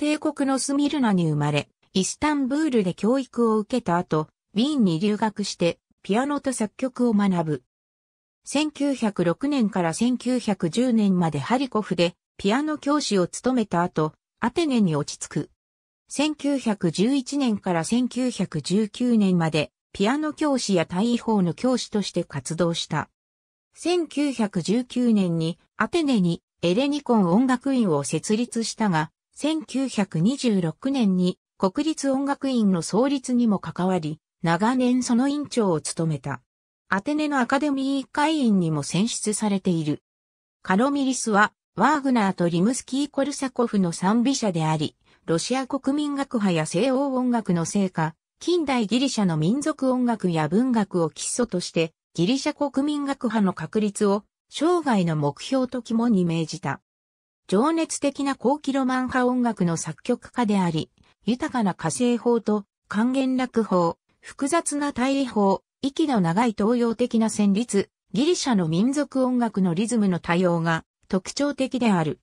帝国のスミルナに生まれ、イスタンブールで教育を受けた後、ウィーンに留学して、ピアノと作曲を学ぶ。1906年から1910年までハリコフでピアノ教師を務めた後、アテネに落ち着く。1911年から1919年までピアノ教師や大法の教師として活動した。1919年にアテネにエレニコン音楽院を設立したが、1926年に国立音楽院の創立にも関わり、長年その院長を務めた。アテネのアカデミー会員にも選出されている。カロミリスは、ワーグナーとリムスキー・コルサコフの賛美者であり、ロシア国民学派や西欧音楽の成果、近代ギリシャの民族音楽や文学を基礎として、ギリシャ国民学派の確立を生涯の目標と肝に銘じた。情熱的な高キロマン派音楽の作曲家であり、豊かな火星法と還元楽法、複雑な対比法、息の長い東洋的な旋律、ギリシャの民族音楽のリズムの多様が特徴的である。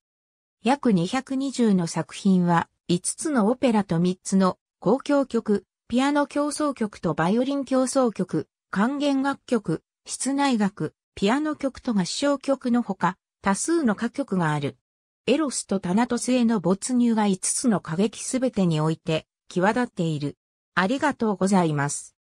約220の作品は5つのオペラと3つの交響曲、ピアノ競争曲とバイオリン競争曲、還元楽曲、室内楽、ピアノ曲と合唱曲のほか、多数の歌曲がある。エロスとタナトスへの没入が5つの過激すべてにおいて際立っている。ありがとうございます。